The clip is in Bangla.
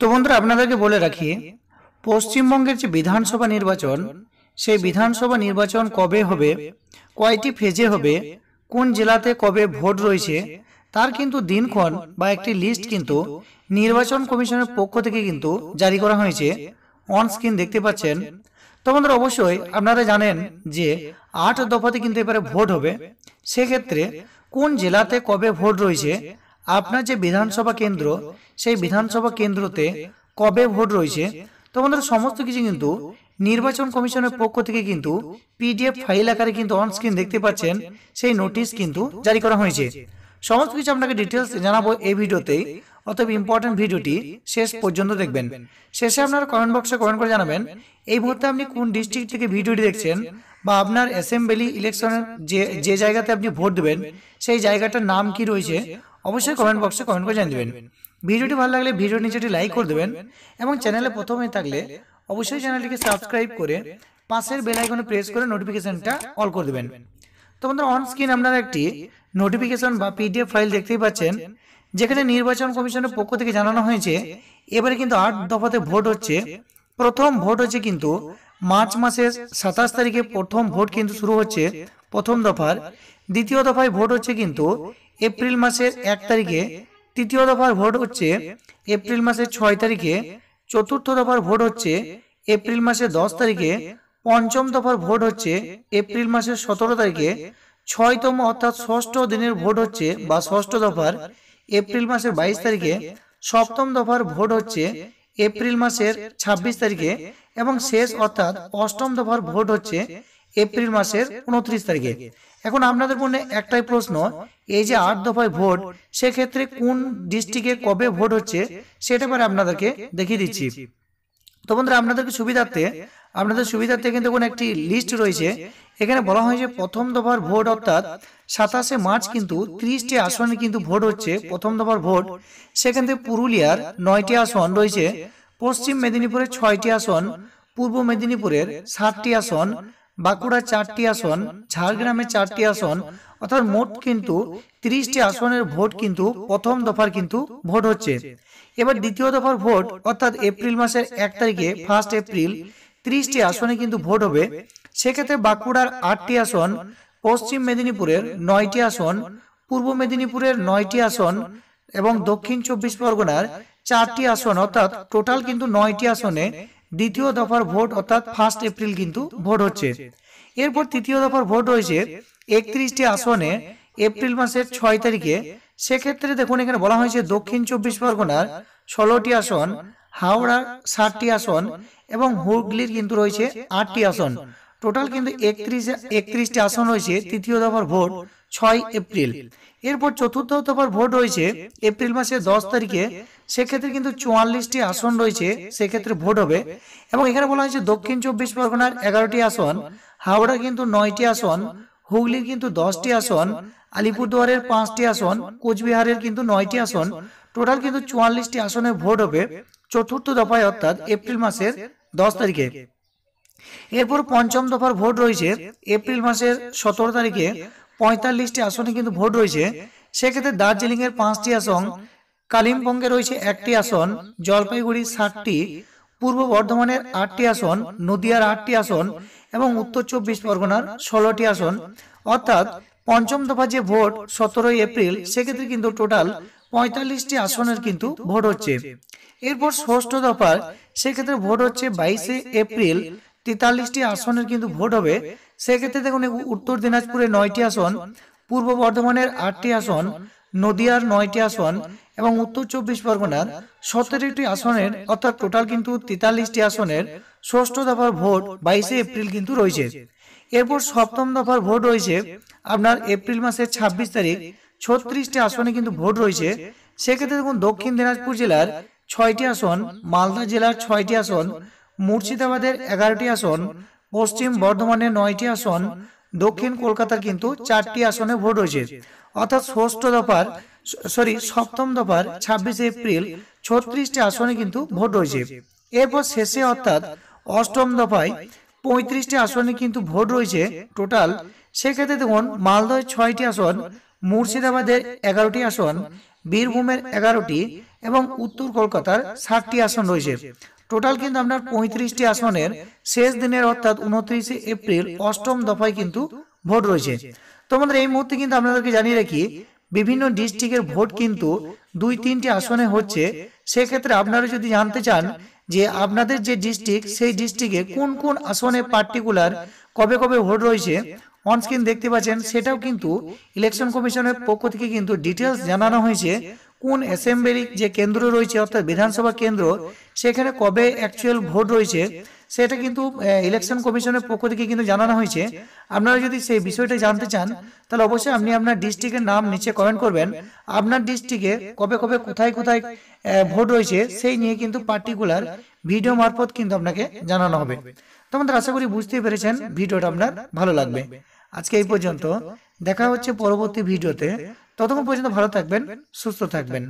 তো বন্ধুরা আপনাদেরকে বলে রাখি পশ্চিমবঙ্গের যে বিধানসভা নির্বাচন সেই বিধানসভা নির্বাচন কবে হবে কয়টি ফেজে হবে কোন জেলাতে কবে ভোট রয়েছে তার কিন্তু দিনক্ষণ বা একটি লিস্ট কিন্তু নির্বাচন কমিশনের পক্ষ থেকে কিন্তু জারি করা হয়েছে অন স্ক্রিন দেখতে পাচ্ছেন তো বন্ধুরা অবশ্যই আপনারা জানেন যে আট দফাতে কিন্তু এবারে ভোট হবে সেক্ষেত্রে কোন জেলাতে কবে ভোট রয়েছে আপনার যে বিধানসভা কেন্দ্র সেই বিধানসভা কেন্দ্রতে কবে ভোট রয়েছে তোমাদের সমস্ত কিছু কিন্তু নির্বাচন কমিশনের পক্ষ থেকে কিন্তু পিডিএফ ফাইল আকারে কিন্তু অন স্ক্রিন দেখতে পাচ্ছেন সেই নোটিশ কিন্তু জারি করা হয়েছে সমস্ত কিছু আপনাকে ডিটেলস জানাবো এই ভিডিওতেই অতএব ইম্পর্টেন্ট ভিডিওটি শেষ পর্যন্ত দেখবেন শেষে আপনারা কমেন্ট বক্সে কমেন্ট করে জানাবেন এই মুহূর্তে আপনি কোন ডিস্ট্রিক্ট থেকে ভিডিওটি দেখছেন বা আপনার অ্যাসেম্বলি ইলেকশনের যে যে জায়গাতে আপনি ভোট দেবেন সেই জায়গাটার নাম কি রয়েছে অবশ্যই কমেন্ট বক্সে কমেন্ট করে জানিয়ে দেবেন ভিডিওটি ভালো লাগলে ভিডিওর নিচেটি লাইক করে দেবেন এবং চ্যানেলে প্রথমে থাকলে অবশ্যই চ্যানেলটিকে সাবস্ক্রাইব করে পাশের বেল আইকনে প্রেস করে নোটিফিকেশনটা অল করে দেবেন তো বন্ধুরা অন স্ক্রিন আপনারা একটি নোটিফিকেশন বা পিডিএফ ফাইল দেখতেই পাচ্ছেন যেখানে নির্বাচন কমিশনের পক্ষ থেকে জানানো হয়েছে এবারে কিন্তু আট দফাতে ভোট হচ্ছে প্রথম ভোট হচ্ছে কিন্তু মার্চ মাসের সাতাশ তারিখে প্রথম ভোট কিন্তু শুরু হচ্ছে প্রথম দফার দ্বিতীয় দফায় ভোট হচ্ছে কিন্তু এপ্রিল মাসের এক তারিখে তৃতীয় দফার ভোট হচ্ছে এপ্রিল মাসের ছয় তারিখে চতুর্থ দফার ভোট হচ্ছে এপ্রিল মাসের দশ তারিখে পঞ্চম দফার ভোট হচ্ছে এপ্রিল মাসের সতেরো তারিখে ছয়তম অর্থাৎ ষষ্ঠ দিনের ভোট হচ্ছে বা ষষ্ঠ দফার এপ্রিল মাসের বাইশ তারিখে সপ্তম দফার ভোট হচ্ছে এপ্রিল মাসের ছাব্বিশ তারিখে এবং শেষ অর্থাৎ অষ্টম দফার ভোট হচ্ছে এপ্রিল মাসের উনত্রিশ তারিখে এখন আপনাদের মনে একটাই প্রশ্ন এই যে আট দফায় ভোট সেক্ষেত্রে কোন ডিস্ট্রিক্টে কবে ভোট হচ্ছে সেটা পরে আপনাদেরকে দেখিয়ে দিচ্ছি তো বন্ধুরা আপনাদেরকে সুবিধার্থে আপনাদের সুবিধার্থে কিন্তু কোন একটি লিস্ট রয়েছে এখানে বলা হয় যে প্রথম দফার ভোট অর্থাৎ সাতাশে মার্চ কিন্তু ত্রিশটি আসনে কিন্তু ভোট হচ্ছে প্রথম দফার ভোট সেখান থেকে পুরুলিয়ার নয়টি আসন রয়েছে পশ্চিম মেদিনীপুরের ছয়টি আসন পূর্ব মেদিনীপুরের সাতটি আসন বাঁকুড়া চারটি আসন ঝাড়গ্রামে চারটি আসন অর্থাৎ মোট কিন্তু তিরিশটি আসনের ভোট কিন্তু প্রথম দফার কিন্তু ভোট হচ্ছে এবার দ্বিতীয় দফার ভোট অর্থাৎ এপ্রিল মাসের এক তারিখে ফার্স্ট এপ্রিল ত্রিশটি আসনে কিন্তু ভোট হবে সেক্ষেত্রে বাঁকুড়ার আটটি আসন পশ্চিম মেদিনীপুরের নয়টি আসন পূর্ব মেদিনীপুরের নয়টি আসন এবং দক্ষিণ চব্বিশ পরগনার চারটি আসন অর্থাৎ টোটাল কিন্তু নয়টি আসনে দ্বিতীয় দফার ভোট অর্থাৎ ফার্স্ট এপ্রিল কিন্তু ভোট হচ্ছে এরপর তৃতীয় দফার ভোট হয়েছে একত্রিশটি আসনে এপ্রিল মাসের ছয় তারিখে সেক্ষেত্রে দেখুন এখানে বলা হয়েছে দক্ষিণ চব্বিশ পরগনার ষোলোটি আসন হাওড়ার ষাটটি আসন এবং হুগলির কিন্তু রয়েছে আটটি আসন টোটাল কিন্তু একত্রিশে একত্রিশটি আসন হয়েছে তৃতীয় দফার ভোট ছয় এপ্রিল এরপর চতুর্থ দফার ভোট হয়েছে এপ্রিল মাসের দশ তারিখে সেক্ষেত্রে কিন্তু চুয়াল্লিশটি আসন রয়েছে সেক্ষেত্রে ভোট হবে এবং এখানে বলা হয়েছে দক্ষিণ চব্বিশ পরগনার এগারোটি আসন হাওড়া কিন্তু নয়টি আসন হুগলির কিন্তু দশটি আসন আলিপুরদুয়ারের পাঁচটি আসন কোচবিহারের কিন্তু নয়টি আসন টোটাল কিন্তু চুয়াল্লিশটি আসনে ভোট হবে চতুর্থ দফায় অর্থাৎ এপ্রিল মাসের দশ তারিখে এরপর পঞ্চম দফার ভোট রয়েছে এপ্রিল মাসের সতেরো তারিখে পঁয়তাল্লিশটি আসনে কিন্তু ভোট রয়েছে সেক্ষেত্রে দার্জিলিংয়ের পাঁচটি আসন কালিম্পংয়ে রয়েছে একটি আসন জলপাইগুড়ি ষাটটি পূর্ব বর্ধমানের আটটি আসন নদিয়ার আটটি আসন এবং উত্তর চব্বিশ পরগনার ষোলোটি আসন অর্থাৎ পঞ্চম দফা যে ভোট সতেরোই এপ্রিল সেক্ষেত্রে কিন্তু টোটাল পঁয়তাল্লিশটি আসনের কিন্তু ভোট হচ্ছে এরপর ষষ্ঠ দফার সেক্ষেত্রে ভোট হচ্ছে বাইশে এপ্রিল তেতাল্লিশটি আসনের কিন্তু ভোট হবে সেক্ষেত্রে দেখুন উত্তর দিনাজপুরে নয়টি আসন পূর্ব বর্ধমানের আটটি আসন নদিয়ার নয়টি আসন এবং উত্তর চব্বিশ পরগনার সতেরোটি আসনের অর্থাৎ টোটাল কিন্তু তেতাল্লিশটি আসনের ষষ্ঠ দফার ভোট বাইশে এপ্রিল কিন্তু রয়েছে এরপর সপ্তম দফার ভোট রয়েছে আপনার এপ্রিল মাসের ২৬ তারিখ ছত্রিশটি আসনে কিন্তু ভোট রয়েছে সেক্ষেত্রে দেখুন দক্ষিণ দিনাজপুর জেলার ছয়টি আসন মালদা জেলার ছয়টি আসন মুর্শিদাবাদের এগারোটি আসন পশ্চিম বর্ধমানের নয়টি আসন দক্ষিণ কলকাতার কিন্তু চারটি আসনে ভোট হয়েছে অর্থাৎ ষষ্ঠ দফার সরি সপ্তম দফার ছাব্বিশে এপ্রিল ছত্রিশটি আসনে কিন্তু ভোট হয়েছে এরপর শেষে অর্থাৎ অষ্টম দফায় পঁয়ত্রিশটি আসনে কিন্তু ভোট রয়েছে টোটাল সেক্ষেত্রে দেখুন মালদহের ছয়টি আসন মুর্শিদাবাদের এগারোটি আসন বীরভূমের এগারোটি এবং উত্তর কলকাতার ষাটটি আসন রয়েছে টোটাল কিন্তু আপনার পঁয়ত্রিশটি আসনের শেষ দিনের অর্থাৎ উনত্রিশে এপ্রিল অষ্টম দফায় কিন্তু ভোট রয়েছে তো আমাদের এই মুহূর্তে কিন্তু আপনাদেরকে জানিয়ে রাখি বিভিন্ন ডিস্ট্রিক্টের ভোট কিন্তু দুই তিনটি আসনে হচ্ছে সেক্ষেত্রে আপনারা যদি জানতে চান যে আপনাদের যে ডিস্ট্রিক্ট সেই ডিস্ট্রিক্টে কোন কোন আসনে পার্টিকুলার কবে কবে ভোট রয়েছে অনস্ক্রিন দেখতে পাচ্ছেন সেটাও কিন্তু ইলেকশন কমিশনের পক্ষ থেকে কিন্তু ডিটেলস জানানো হয়েছে কোন অ্যাসেম্বলি যে কেন্দ্র রয়েছে অর্থাৎ বিধানসভা কেন্দ্র সেখানে কবে অ্যাকচুয়াল ভোট রয়েছে সেটা কিন্তু ইলেকশন কমিশনের পক্ষ থেকে কিন্তু জানানো হয়েছে আপনারা যদি সেই বিষয়টা জানতে চান তাহলে অবশ্যই আপনি আপনার ডিস্ট্রিক্টের নাম নিচে কমেন্ট করবেন আপনার ডিস্ট্রিক্টে কবে কবে কোথায় কোথায় ভোট রয়েছে সেই নিয়ে কিন্তু পার্টিকুলার ভিডিও মারফত কিন্তু আপনাকে জানানো হবে তোমাদের আশা করি বুঝতেই পেরেছেন ভিডিওটা আপনার ভালো লাগবে আজকে এই পর্যন্ত দেখা হচ্ছে পরবর্তী ভিডিওতে ততক্ষণ পর্যন্ত ভালো থাকবেন সুস্থ থাকবেন